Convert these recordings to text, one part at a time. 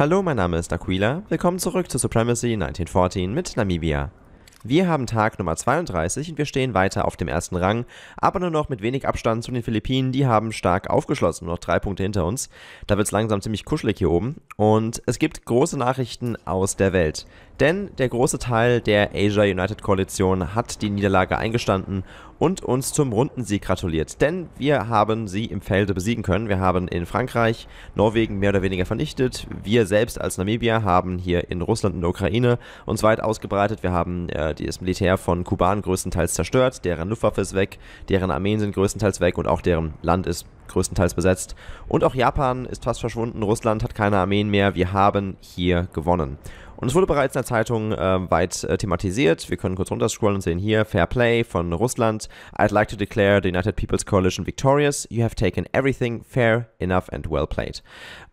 Hallo, mein Name ist Aquila. Willkommen zurück zu Supremacy 1914 mit Namibia. Wir haben Tag Nummer 32 und wir stehen weiter auf dem ersten Rang, aber nur noch mit wenig Abstand zu den Philippinen. Die haben stark aufgeschlossen, nur noch drei Punkte hinter uns. Da wird es langsam ziemlich kuschelig hier oben. Und es gibt große Nachrichten aus der Welt. Denn der große Teil der Asia United Koalition hat die Niederlage eingestanden und uns zum Rundensieg gratuliert. Denn wir haben sie im Felde besiegen können. Wir haben in Frankreich Norwegen mehr oder weniger vernichtet. Wir selbst als Namibia haben hier in Russland und der Ukraine uns weit ausgebreitet. Wir haben äh, das Militär von Kuban größtenteils zerstört. Deren Luftwaffe ist weg, deren Armeen sind größtenteils weg und auch deren Land ist größtenteils besetzt. Und auch Japan ist fast verschwunden. Russland hat keine Armeen mehr. Wir haben hier gewonnen. Und es wurde bereits in der Zeitung äh, weit äh, thematisiert. Wir können kurz runterscrollen und sehen hier Fair Play von Russland. I'd like to declare the United People's Coalition victorious. You have taken everything fair enough and well played.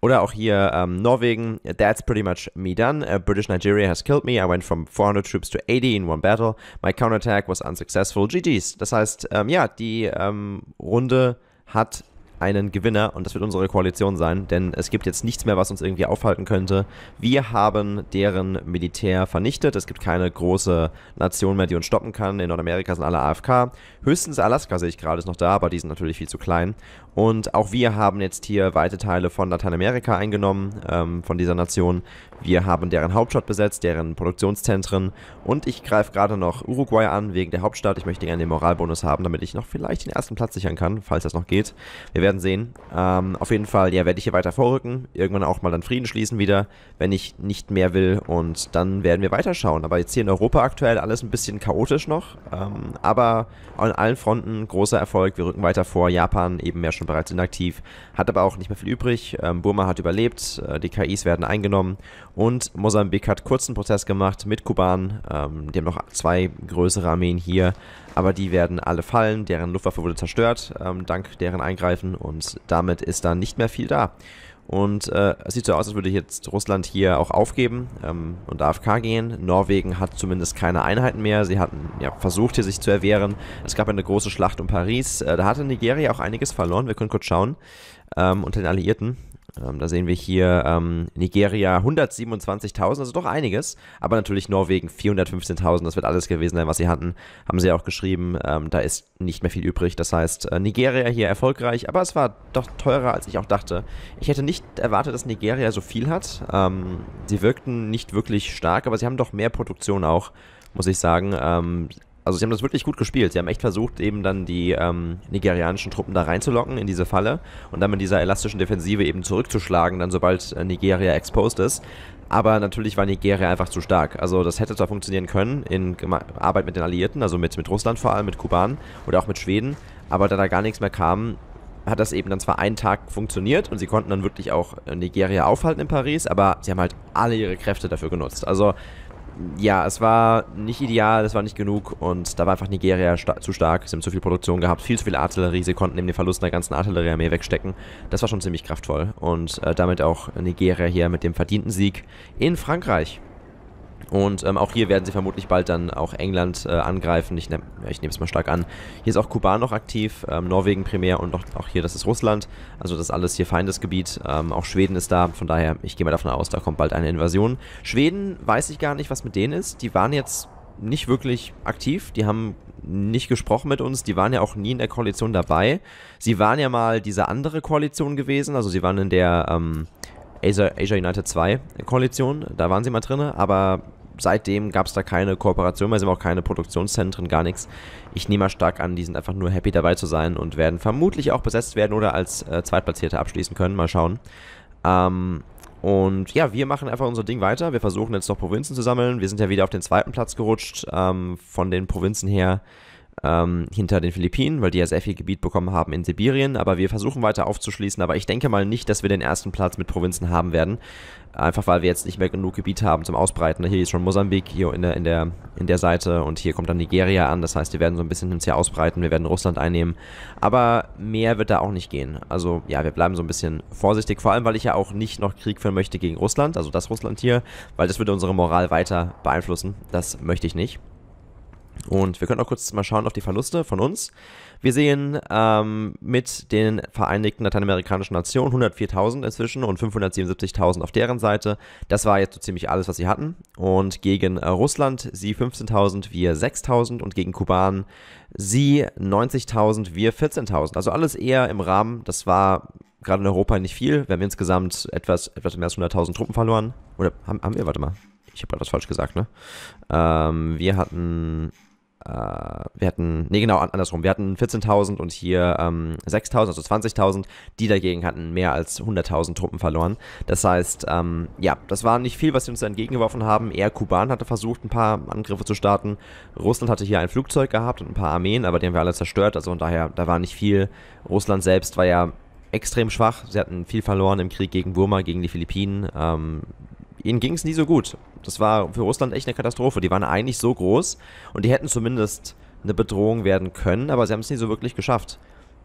Oder auch hier ähm, Norwegen. That's pretty much me done. Uh, British Nigeria has killed me. I went from 400 troops to 80 in one battle. My counterattack was unsuccessful. GG's. Das heißt, ähm, ja, die ähm, Runde hat einen Gewinner und das wird unsere Koalition sein, denn es gibt jetzt nichts mehr, was uns irgendwie aufhalten könnte. Wir haben deren Militär vernichtet. Es gibt keine große Nation mehr, die uns stoppen kann. In Nordamerika sind alle AFK. Höchstens Alaska sehe ich gerade ist noch da, aber die sind natürlich viel zu klein. Und auch wir haben jetzt hier weite Teile von Lateinamerika eingenommen, ähm, von dieser Nation. Wir haben deren Hauptstadt besetzt, deren Produktionszentren. Und ich greife gerade noch Uruguay an, wegen der Hauptstadt. Ich möchte gerne den Moralbonus haben, damit ich noch vielleicht den ersten Platz sichern kann, falls das noch geht. Wir werden sehen. Ähm, auf jeden Fall, ja, werde ich hier weiter vorrücken. Irgendwann auch mal dann Frieden schließen wieder, wenn ich nicht mehr will. Und dann werden wir weiterschauen. Aber jetzt hier in Europa aktuell alles ein bisschen chaotisch noch. Ähm, aber an allen Fronten großer Erfolg. Wir rücken weiter vor. Japan eben mehr schon sind bereits inaktiv, hat aber auch nicht mehr viel übrig. Ähm, Burma hat überlebt, äh, die KIs werden eingenommen und Mosambik hat kurzen Prozess gemacht mit Kuban. Ähm, die haben noch zwei größere Armeen hier, aber die werden alle fallen. Deren Luftwaffe wurde zerstört, ähm, dank deren Eingreifen und damit ist da nicht mehr viel da. Und äh, es sieht so aus, als würde jetzt Russland hier auch aufgeben ähm, und AFK gehen. Norwegen hat zumindest keine Einheiten mehr. Sie hatten ja, versucht, hier sich zu erwehren. Es gab eine große Schlacht um Paris. Äh, da hatte Nigeria auch einiges verloren. Wir können kurz schauen. Ähm, unter den Alliierten. Ähm, da sehen wir hier ähm, Nigeria 127.000, also doch einiges, aber natürlich Norwegen 415.000, das wird alles gewesen sein, was sie hatten. Haben sie ja auch geschrieben, ähm, da ist nicht mehr viel übrig. Das heißt, äh, Nigeria hier erfolgreich, aber es war doch teurer, als ich auch dachte. Ich hätte nicht erwartet, dass Nigeria so viel hat. Ähm, sie wirkten nicht wirklich stark, aber sie haben doch mehr Produktion auch, muss ich sagen. Ähm, also sie haben das wirklich gut gespielt. Sie haben echt versucht, eben dann die ähm, nigerianischen Truppen da reinzulocken in diese Falle und dann mit dieser elastischen Defensive eben zurückzuschlagen, dann sobald äh, Nigeria exposed ist. Aber natürlich war Nigeria einfach zu stark. Also das hätte zwar funktionieren können in Arbeit mit den Alliierten, also mit, mit Russland vor allem, mit Kuban oder auch mit Schweden, aber da da gar nichts mehr kam, hat das eben dann zwar einen Tag funktioniert und sie konnten dann wirklich auch äh, Nigeria aufhalten in Paris, aber sie haben halt alle ihre Kräfte dafür genutzt. Also ja, es war nicht ideal, es war nicht genug und da war einfach Nigeria sta zu stark. Sie haben zu viel Produktion gehabt, viel zu viel Artillerie. Sie konnten eben den Verlust einer ganzen Artilleriearmee wegstecken. Das war schon ziemlich kraftvoll und äh, damit auch Nigeria hier mit dem verdienten Sieg in Frankreich. Und ähm, auch hier werden sie vermutlich bald dann auch England äh, angreifen. Ich, ne, ich nehme es mal stark an. Hier ist auch Kuban noch aktiv, ähm, Norwegen primär und auch, auch, hier, das ist Russland. Also das ist alles hier Feindesgebiet. Ähm, auch Schweden ist da. Von daher, ich gehe mal davon aus, da kommt bald eine Invasion. Schweden weiß ich gar nicht, was mit denen ist. Die waren jetzt nicht wirklich aktiv. Die haben nicht gesprochen mit uns. Die waren ja auch nie in der Koalition dabei. Sie waren ja mal diese andere Koalition gewesen. Also sie waren in der, ähm, Asia, Asia United 2 Koalition, da waren sie mal drin, aber seitdem gab es da keine Kooperation mehr, sind auch keine Produktionszentren, gar nichts. Ich nehme mal stark an, die sind einfach nur happy dabei zu sein und werden vermutlich auch besetzt werden oder als äh, Zweitplatzierte abschließen können, mal schauen. Ähm, und ja, wir machen einfach unser Ding weiter. Wir versuchen jetzt noch Provinzen zu sammeln. Wir sind ja wieder auf den zweiten Platz gerutscht. Ähm, von den Provinzen her ähm, hinter den Philippinen, weil die ja sehr viel Gebiet bekommen haben in Sibirien. Aber wir versuchen weiter aufzuschließen. Aber ich denke mal nicht, dass wir den ersten Platz mit Provinzen haben werden. Einfach weil wir jetzt nicht mehr genug Gebiet haben zum Ausbreiten. Hier ist schon Mosambik, hier in der, in der, in der Seite. Und hier kommt dann Nigeria an. Das heißt, wir werden so ein bisschen uns hier ausbreiten. Wir werden Russland einnehmen. Aber mehr wird da auch nicht gehen. Also ja, wir bleiben so ein bisschen vorsichtig. Vor allem, weil ich ja auch nicht noch Krieg führen möchte gegen Russland. Also das Russland hier. Weil das würde unsere Moral weiter beeinflussen. Das möchte ich nicht. Und wir können auch kurz mal schauen auf die Verluste von uns. Wir sehen ähm, mit den Vereinigten Lateinamerikanischen Nationen 104.000 inzwischen und 577.000 auf deren Seite. Das war jetzt so ziemlich alles, was sie hatten. Und gegen äh, Russland sie 15.000, wir 6.000 und gegen Kuban sie 90.000, wir 14.000. Also alles eher im Rahmen. Das war gerade in Europa nicht viel. Wir haben insgesamt etwas, etwas mehr als 100.000 Truppen verloren. Oder haben, haben wir, warte mal. Ich habe gerade was falsch gesagt, ne? Ähm, wir hatten äh, wir hatten, nee, genau, andersrum. Wir hatten 14.000 und hier ähm, 6.000, also 20.000. Die dagegen hatten mehr als 100.000 Truppen verloren. Das heißt, ähm, ja, das war nicht viel, was sie uns da entgegengeworfen haben. Eher Kuban hatte versucht, ein paar Angriffe zu starten. Russland hatte hier ein Flugzeug gehabt und ein paar Armeen, aber die haben wir alle zerstört. Also von daher, da war nicht viel. Russland selbst war ja extrem schwach. Sie hatten viel verloren im Krieg gegen Burma, gegen die Philippinen. Ähm, Ihnen ging es nie so gut. Das war für Russland echt eine Katastrophe. Die waren eigentlich so groß und die hätten zumindest eine Bedrohung werden können, aber sie haben es nie so wirklich geschafft.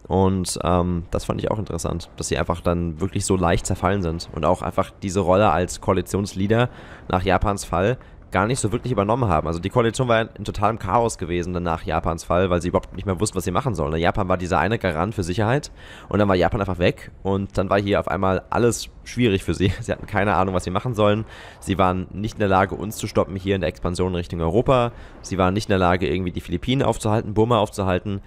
Und ähm, das fand ich auch interessant, dass sie einfach dann wirklich so leicht zerfallen sind und auch einfach diese Rolle als Koalitionsleader nach Japans Fall gar nicht so wirklich übernommen haben. Also die Koalition war in totalem Chaos gewesen nach Japans Fall, weil sie überhaupt nicht mehr wussten, was sie machen sollen. Ne? Japan war dieser eine Garant für Sicherheit und dann war Japan einfach weg und dann war hier auf einmal alles schwierig für sie. Sie hatten keine Ahnung, was sie machen sollen. Sie waren nicht in der Lage, uns zu stoppen hier in der Expansion Richtung Europa. Sie waren nicht in der Lage, irgendwie die Philippinen aufzuhalten, Burma aufzuhalten.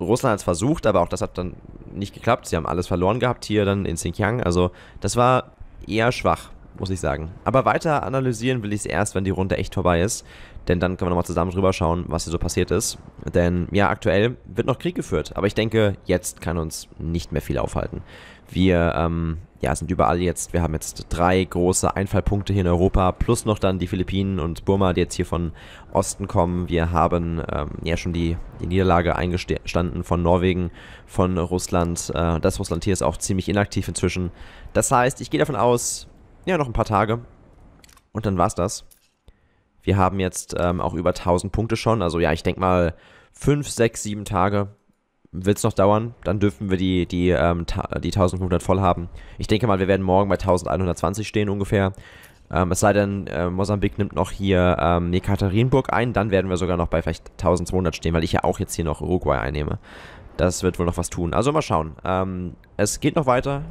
Russland hat es versucht, aber auch das hat dann nicht geklappt. Sie haben alles verloren gehabt hier dann in Xinjiang. Also das war eher schwach muss ich sagen. Aber weiter analysieren will ich es erst, wenn die Runde echt vorbei ist. Denn dann können wir nochmal zusammen drüber schauen, was hier so passiert ist. Denn ja, aktuell wird noch Krieg geführt. Aber ich denke, jetzt kann uns nicht mehr viel aufhalten. Wir ähm, ja, sind überall jetzt. Wir haben jetzt drei große Einfallpunkte hier in Europa. Plus noch dann die Philippinen und Burma, die jetzt hier von Osten kommen. Wir haben ähm, ja schon die, die Niederlage eingestanden von Norwegen, von Russland. Äh, das Russland hier ist auch ziemlich inaktiv inzwischen. Das heißt, ich gehe davon aus, ja, noch ein paar Tage. Und dann war's das. Wir haben jetzt ähm, auch über 1000 Punkte schon. Also ja, ich denke mal 5, 6, 7 Tage wird es noch dauern. Dann dürfen wir die, die, ähm, die 1500 voll haben. Ich denke mal, wir werden morgen bei 1120 stehen ungefähr. Ähm, es sei denn, äh, Mosambik nimmt noch hier ähm, Nekaterinburg ein. Dann werden wir sogar noch bei vielleicht 1200 stehen, weil ich ja auch jetzt hier noch Uruguay einnehme. Das wird wohl noch was tun. Also mal schauen. Ähm, es geht noch weiter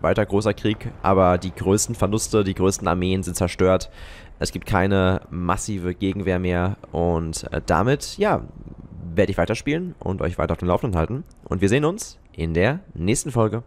weiter großer Krieg, aber die größten Verluste, die größten Armeen sind zerstört. Es gibt keine massive Gegenwehr mehr und äh, damit, ja, werde ich weiterspielen und euch weiter auf dem Laufenden halten. Und wir sehen uns in der nächsten Folge.